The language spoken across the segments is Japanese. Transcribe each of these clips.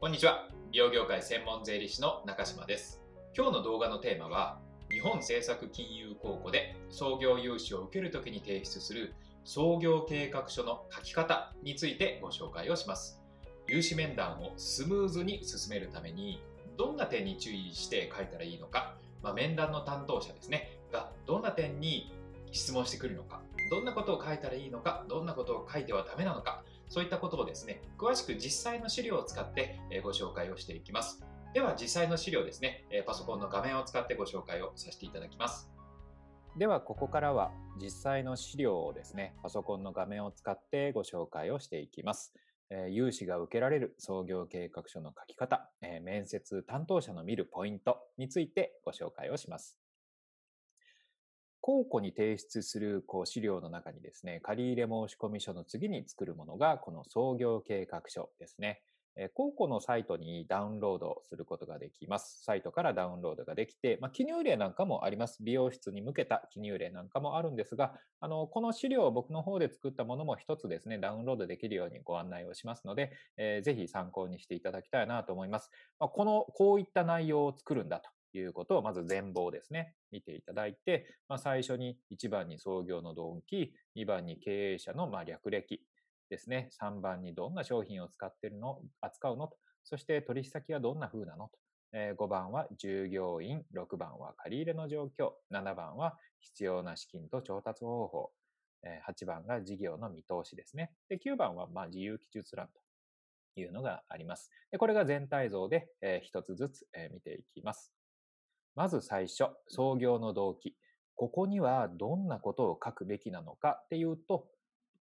こんにちは。美容業界専門税理士の中島です。今日の動画のテーマは、日本政策金融公庫で創業融資を受けるときに提出する創業計画書の書き方についてご紹介をします。融資面談をスムーズに進めるために、どんな点に注意して書いたらいいのか、まあ、面談の担当者ですね、がどんな点に質問してくるのか、どんなことを書いたらいいのか、どんなことを書いてはダメなのか、そういったことをですね、詳しく実際の資料を使ってご紹介をしていきます。では実際の資料ですね、パソコンの画面を使ってご紹介をさせていただきます。ではここからは実際の資料をですね、パソコンの画面を使ってご紹介をしていきます。え融資が受けられる創業計画書の書き方、え面接担当者の見るポイントについてご紹介をします。公庫に提出するこう資料の中にですね、借入申込書の次に作るものが、この創業計画書ですね。公庫のサイトにダウンロードすることができます。サイトからダウンロードができて、まあ、記入例なんかもあります。美容室に向けた記入例なんかもあるんですが、あの、この資料を僕の方で作ったものも一つですね、ダウンロードできるようにご案内をしますので、えー、ぜひ参考にしていただきたいなと思います。まあ、この、こういった内容を作るんだと。いうことを、まず全貌ですね、見ていただいて、まあ、最初に1番に創業の動機、2番に経営者のまあ略歴ですね、3番にどんな商品を使ってるの、扱うのと、そして取引先はどんな風なのと、えー、5番は従業員、6番は借り入れの状況、7番は必要な資金と調達方法、えー、8番が事業の見通しですね。で、9番はまあ自由記述欄というのがあります。でこれが全体像で、えー、1つずつ、えー、見ていきます。まず最初、創業の動機。ここにはどんなことを書くべきなのかっていうと、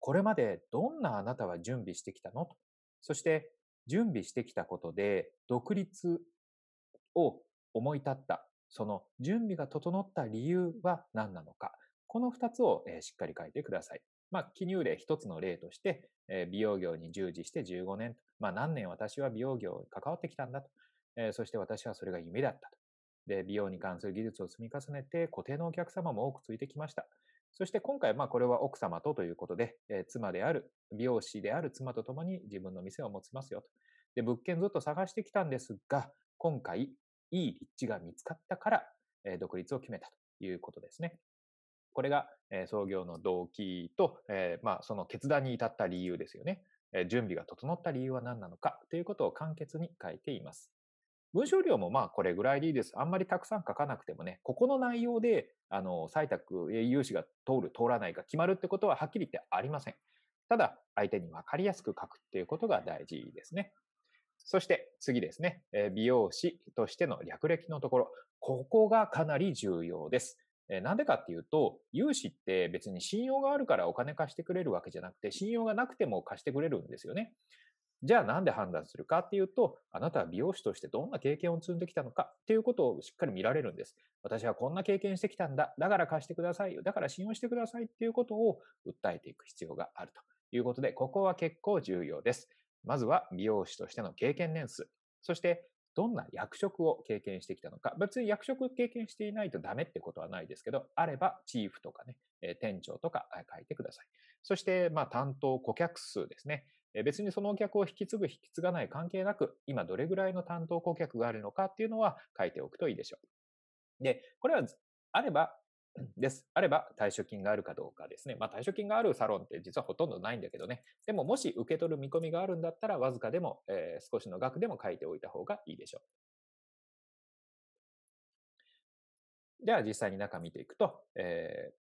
これまでどんなあなたは準備してきたのと。そして、準備してきたことで、独立を思い立った、その準備が整った理由は何なのか。この2つをしっかり書いてください。まあ、記入例一つの例として、美容業に従事して15年まあ、何年私は美容業に関わってきたんだと、そして私はそれが夢だったと。で、美容に関する技術を積み重ねて、固定のお客様も多くついてきました。そして今回、まあこれは奥様とということで、えー、妻である、美容師である妻と共に自分の店を持ちますよと。で、物件ずっと探してきたんですが、今回、いい立地が見つかったから、えー、独立を決めたということですね。これが、えー、創業の動機と、えまあその決断に至った理由ですよね。え準備が整った理由は何なのかということを簡潔に書いています。文章量もまあこれぐらいでいいです。あんまりたくさん書かなくてもね、ここの内容で、あの、採択、融資が通る、通らないが決まるってことははっきり言ってありません。ただ、相手にわかりやすく書くっていうことが大事ですね。そして次ですね、美容師としての略歴のところ、ここがかなり重要です。なんでかっていうと、融資って別に信用があるからお金貸してくれるわけじゃなくて、信用がなくても貸してくれるんですよね。じゃあなんで判断するかっていうと、あなたは美容師としてどんな経験を積んできたのかっていうことをしっかり見られるんです。私はこんな経験してきたんだ。だから貸してくださいよ。だから信用してくださいっていうことを訴えていく必要があるということで、ここは結構重要です。まずは美容師としての経験年数。そしてどんな役職を経験してきたのか。別に役職経験していないとダメってことはないですけど、あればチーフとかね、店長とか書いてください。そして、まあ担当顧客数ですね。別にそのお客を引き継ぐ、引き継がない関係なく、今どれぐらいの担当顧客があるのかっていうのは書いておくといいでしょう。で、これはあれば、です。あれば退職金があるかどうかですね。まあ退職金があるサロンって実はほとんどないんだけどね。でももし受け取る見込みがあるんだったら、わずかでも、えー、少しの額でも書いておいた方がいいでしょう。では実際に中見ていくと、えー、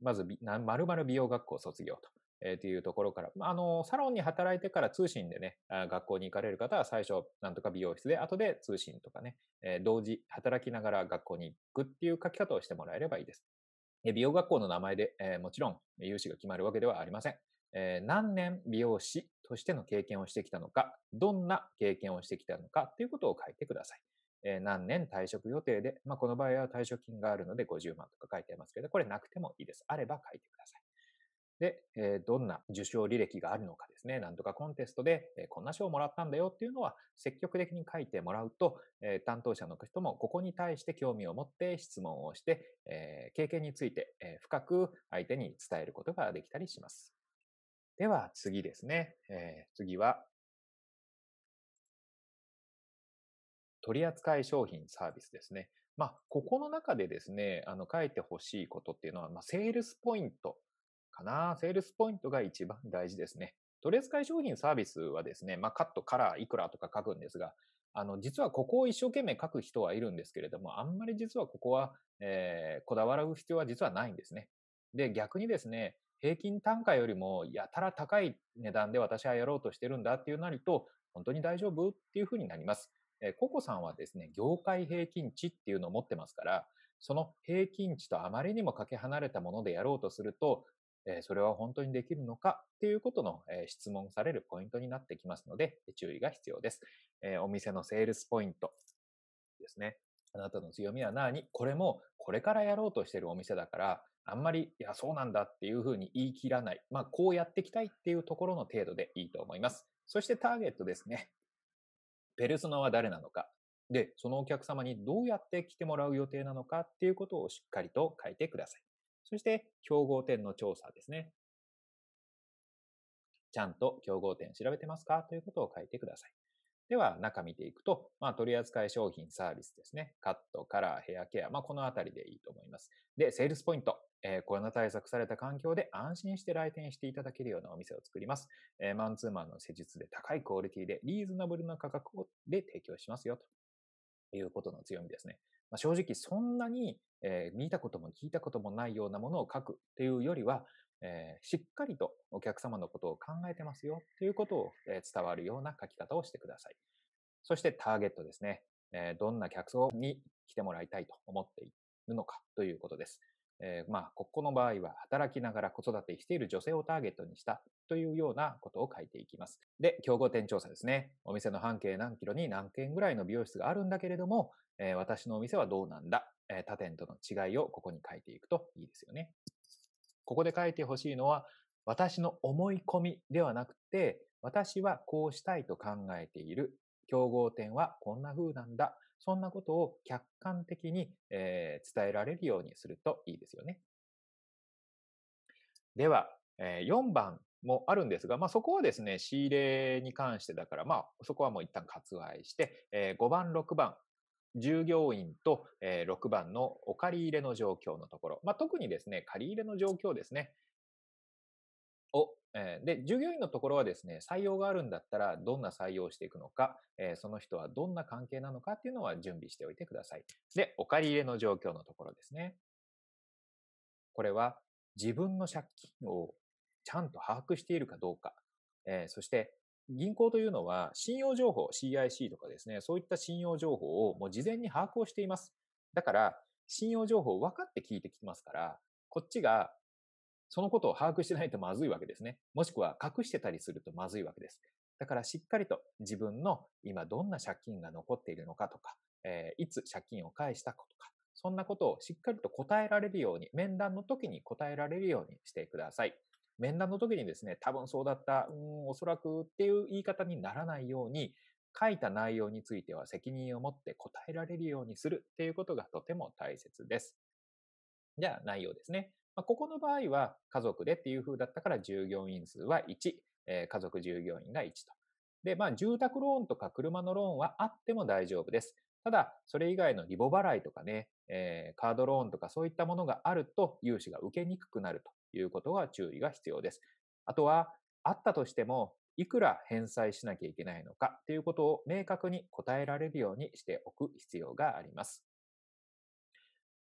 まず、まるまる美容学校卒業と。えー、というところから、まあ、あの、サロンに働いてから通信でね、学校に行かれる方は最初、なんとか美容室で、後で通信とかね、えー、同時働きながら学校に行くっていう書き方をしてもらえればいいです。え美容学校の名前で、えー、もちろん、融資が決まるわけではありません。えー、何年美容師としての経験をしてきたのか、どんな経験をしてきたのかっていうことを書いてください。え何年退職予定で、まあ、この場合は退職金があるので50万とか書いてありますけど、これなくてもいいです。あれば書いてください。で、えどんな受賞履歴があるのかですね、なんとかコンテストで、えこんな賞をもらったんだよっていうのは積極的に書いてもらうと、え担当者の人もここに対して興味を持って質問をして、え経験について、え深く相手に伝えることができたりします。では次ですね。え次は、取扱い商品サービスですね。まあ、ここの中でですね、あの、書いてほしいことっていうのは、まあ、セールスポイントかな。セールスポイントが一番大事ですね。取り扱い商品サービスはですね、まあ、カット、カラー、いくらとか書くんですが、あの、実はここを一生懸命書く人はいるんですけれども、あんまり実はここは、えー、こだわる必要は実はないんですね。で、逆にですね、平均単価よりもやたら高い値段で私はやろうとしてるんだっていうなりと、本当に大丈夫っていうふうになります。えー、ココさんはですね、業界平均値っていうのを持ってますから、その平均値とあまりにもかけ離れたものでやろうとすると、えそれは本当にできるのかっていうことの、え質問されるポイントになってきますので、注意が必要です。えお店のセールスポイントですね。あなたの強みは何これもこれからやろうとしてるお店だから、あんまり、いや、そうなんだっていうふうに言い切らない。まあ、こうやっていきたいっていうところの程度でいいと思います。そしてターゲットですね。ペルソナは誰なのか。で、そのお客様にどうやって来てもらう予定なのかっていうことをしっかりと書いてください。そして、競合店の調査ですね。ちゃんと競合店調べてますかということを書いてください。では、中見ていくと、まあ、取扱商品、サービスですね。カット、カラー、ヘアケア。まあ、このあたりでいいと思います。で、セールスポイント。えー、コロナ対策された環境で安心して来店していただけるようなお店を作ります。えー、マンツーマンの施術で高いクオリティでリーズナブルな価格で提供しますよと。いうことの強みですね。まあ、正直そんなに、えー、見たことも聞いたこともないようなものを書くっていうよりは、えー、しっかりとお客様のことを考えてますよっていうことを、えー、伝わるような書き方をしてください。そしてターゲットですね。えー、どんな客層に来てもらいたいと思っているのかということです。えー、まあ、ここの場合は働きながら子育てしている女性をターゲットにしたというようなことを書いていきます。で、競合店調査ですね。お店の半径何キロに何件ぐらいの美容室があるんだけれども、えー、私のお店はどうなんだ、えー、他店との違いをここに書いていくといいですよね。ここで書いてほしいのは、私の思い込みではなくて、私はこうしたいと考えている。競合店はこんな風なんだ。そんなことを客観的に、えー、伝えられるようにするといいですよね。では、えー、4番もあるんですが、まあ、そこはですね、仕入れに関してだから、まあ、そこはもう一旦割愛して、えー、5番、6番、従業員と、え6番のお借り入れの状況のところ、まあ、特にですね、借り入れの状況ですね、をえで、従業員のところはですね、採用があるんだったら、どんな採用をしていくのか、えその人はどんな関係なのかっていうのは準備しておいてください。で、お借り入れの状況のところですね。これは、自分の借金をちゃんと把握しているかどうか、えそして、銀行というのは信用情報、CIC とかですね、そういった信用情報をもう事前に把握をしています。だから、信用情報を分かって聞いてきますから、こっちがそのことを把握してないとまずいわけですね。もしくは隠してたりするとまずいわけです。だからしっかりと自分の今どんな借金が残っているのかとか、えー、いつ借金を返したかとか、そんなことをしっかりと答えられるように、面談の時に答えられるようにしてください。面談の時にですね、多分そうだった、うん、おそらくっていう言い方にならないように、書いた内容については責任を持って答えられるようにするっていうことがとても大切です。じゃあ内容ですね。まあ、ここの場合は家族でっていう風だったから従業員数は1、えー、家族従業員が1と。で、まあ、住宅ローンとか車のローンはあっても大丈夫です。ただ、それ以外のリボ払いとかね、えー、カードローンとかそういったものがあると融資が受けにくくなるということは注意が必要です。あとは、あったとしても、いくら返済しなきゃいけないのかということを明確に答えられるようにしておく必要があります。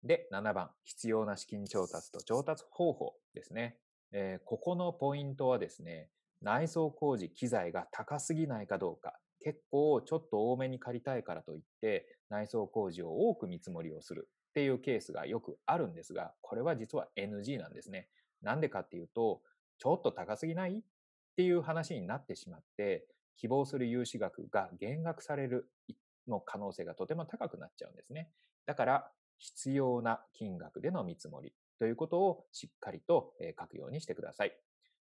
で、7番、必要な資金調達と調達方法ですね。えー、ここのポイントはですね、内装工事機材が高すぎないかどうか、結構ちょっと多めに借りたいからといって、内装工事を多く見積もりをするっていうケースがよくあるんですが、これは実は NG なんですね。なんでかっていうと、ちょっと高すぎないっていう話になってしまって、希望する融資額が減額されるの可能性がとても高くなっちゃうんですね。だから、必要な金額での見積もりということをしっかりと書くようにしてください。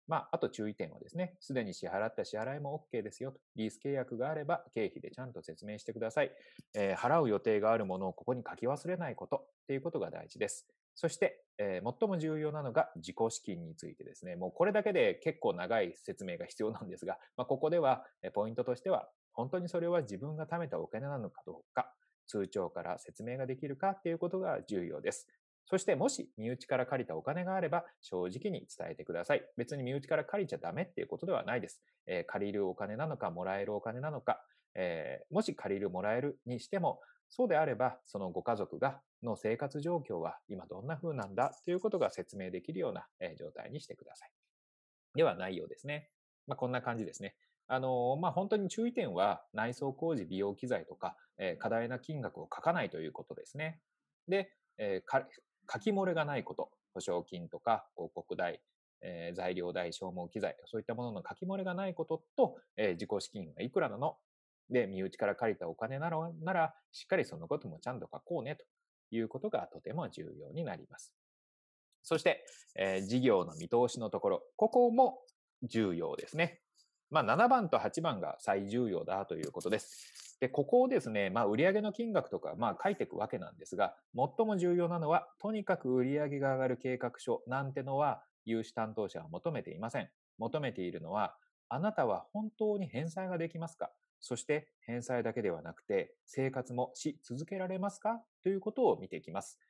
まあ、あと注意点はですね、すでに支払った支払いも OK ですよと。リース契約があれば経費でちゃんと説明してください。えー、払う予定があるものをここに書き忘れないことっていうことが大事です。そして、えー、最も重要なのが自己資金についてですね。もうこれだけで結構長い説明が必要なんですが、まあ、ここでは、ポイントとしては、本当にそれは自分が貯めたお金なのかどうか、通帳から説明ができるかっていうことが重要です。そしてもし身内から借りたお金があれば正直に伝えてください。別に身内から借りちゃダメっていうことではないです。えー、借りるお金なのか、もらえるお金なのか、えー、もし借りる、もらえるにしても、そうであれば、そのご家族が、の生活状況は今どんな風なんだということが説明できるような状態にしてください。では内容ですね。まあ、こんな感じですね。あの、まあ、本当に注意点は内装工事美容機材とか、えー、過大な金額を書かないということですね。で、えー、書き漏れがないこと、保証金とか広告代、えー、材料代、消耗機材、そういったものの書き漏れがないことと、えー、自己資金はいくらなので、身内から借りたお金なら、ならしっかりそのこともちゃんと書こうね、ということがとても重要になります。そして、えー、事業の見通しのところ、ここも重要ですね。まあ、7番と8番が最重要だということです。で、ここをですね、まあ、売上の金額とか、まあ、書いていくわけなんですが、最も重要なのは、とにかく売上が上がる計画書なんてのは、融資担当者は求めていません。求めているのは、あなたは本当に返済ができますかそして返済だけではなくて、生活もし続けられますかということを見ていきます。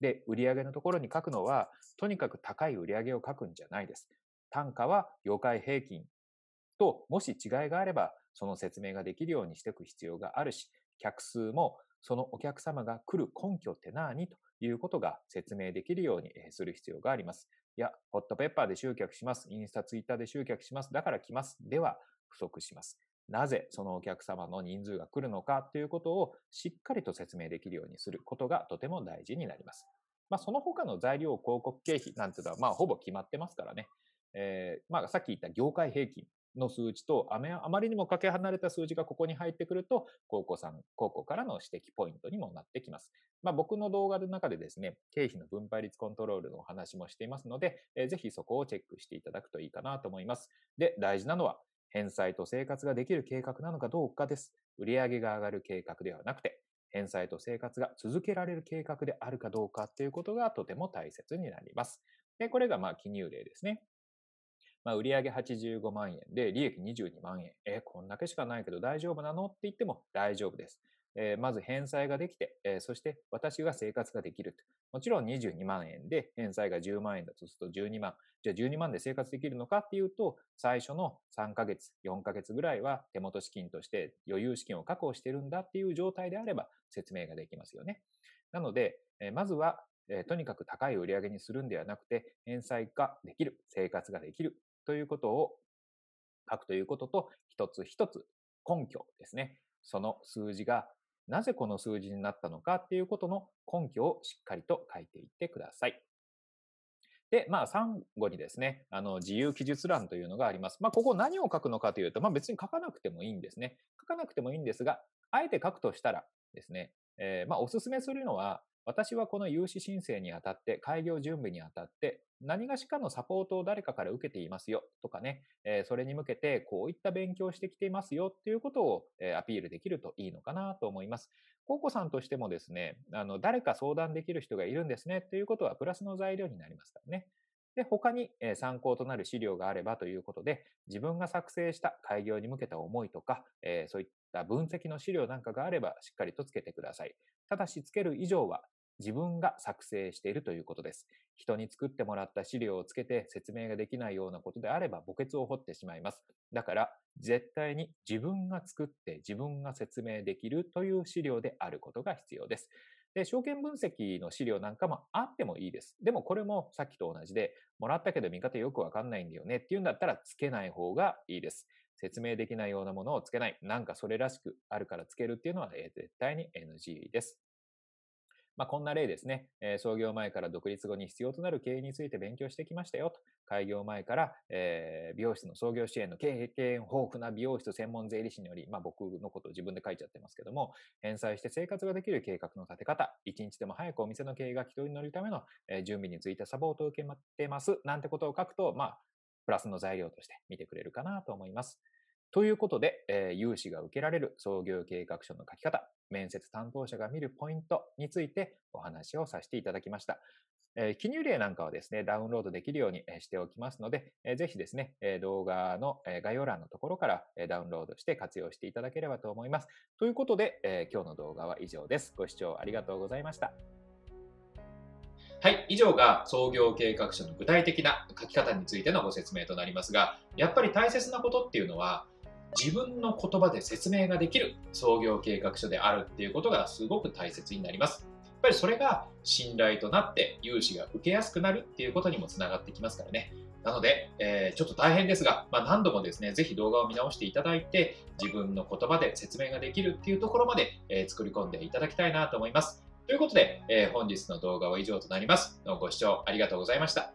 で、売上のところに書くのは、とにかく高い売上を書くんじゃないです。単価は業界平均と、もし違いがあれば、その説明ができるようにしていく必要があるし、客数もそのお客様が来る根拠って何ということが説明できるようにする必要があります。いや、ホットペッパーで集客します。インスタ、ツイッターで集客します。だから来ます。では、不足します。なぜそのお客様の人数が来るのかということをしっかりと説明できるようにすることがとても大事になります。まあ、その他の材料、広告経費なんていうのは、まあ、ほぼ決まってますからね。えー、まあ、さっき言った業界平均の数値と、あまりにもかけ離れた数字がここに入ってくると、高校さん、高校からの指摘ポイントにもなってきます。まあ、僕の動画の中でですね、経費の分配率コントロールのお話もしていますので、えー、ぜひそこをチェックしていただくといいかなと思います。で、大事なのは、返済と生活ができる計画なのかどうかです。売上が上がる計画ではなくて、返済と生活が続けられる計画であるかどうかっていうことがとても大切になります。で、これがまあ記入例ですね。まあ、売上85万円で利益22万円。え、こんだけしかないけど大丈夫なのって言っても大丈夫です。えー、まず返済ができて、えー、そして私が生活ができると。もちろん22万円で返済が10万円だとすると12万。じゃあ12万で生活できるのかっていうと、最初の3ヶ月、4ヶ月ぐらいは手元資金として余裕資金を確保してるんだっていう状態であれば説明ができますよね。なので、えー、まずはえとにかく高い売り上げにするんではなくて、返済ができる、生活ができる、ということを書くということと、一つ一つ根拠ですね。その数字がなぜこの数字になったのかっていうことの根拠をしっかりと書いていってください。で、まあ、3後にですね、あの、自由記述欄というのがあります。まあ、ここ何を書くのかというと、まあ、別に書かなくてもいいんですね。書かなくてもいいんですが、あえて書くとしたらですね、えー、まあ、おすすめするのは、私はこの融資申請にあたって、開業準備にあたって、何がしかのサポートを誰かから受けていますよとかね、えそれに向けてこういった勉強をしてきていますよっていうことを、えアピールできるといいのかなと思います。コウコさんとしてもですね、あの、誰か相談できる人がいるんですねっていうことはプラスの材料になりますからね。で、他に参考となる資料があればということで、自分が作成した開業に向けた思いとか、えそういった分析の資料なんかがあればしっかりとつけてください。ただしつける以上は自分が作成しているということです。人に作ってもらった資料をつけて説明ができないようなことであれば墓穴を掘ってしまいます。だから、絶対に自分が作って自分が説明できるという資料であることが必要です。で、証券分析の資料なんかもあってもいいです。でもこれもさっきと同じで、もらったけど見方よくわかんないんだよねっていうんだったらつけない方がいいです。説明できないようなものをつけない。なんかそれらしくあるからつけるっていうのは絶対に NG です。まあ、こんな例ですね、え創業前から独立後に必要となる経営について勉強してきましたよと、開業前から、え美容室の創業支援の経験豊富な美容室専門税理士により、まあ、僕のことを自分で書いちゃってますけども、返済して生活ができる計画の立て方、一日でも早くお店の経営が軌道に乗るための、え準備についてサポートを受けてます、なんてことを書くと、まあ、プラスの材料として見てくれるかなと思います。ということで、えー、融資が受けられる創業計画書の書き方、面接担当者が見るポイントについてお話をさせていただきました。えー、記入例なんかはですね、ダウンロードできるようにしておきますので、えー、ぜひですね、え動画の概要欄のところからダウンロードして活用していただければと思います。ということで、え今日の動画は以上です。ご視聴ありがとうございました。はい、以上が創業計画書の具体的な書き方についてのご説明となりますが、やっぱり大切なことっていうのは、自分の言葉で説明ができる創業計画書であるっていうことがすごく大切になります。やっぱりそれが信頼となって融資が受けやすくなるっていうことにもつながってきますからね。なので、えー、ちょっと大変ですが、まあ、何度もですね、ぜひ動画を見直していただいて、自分の言葉で説明ができるっていうところまで、えー、作り込んでいただきたいなと思います。ということで、えー、本日の動画は以上となります。ご視聴ありがとうございました。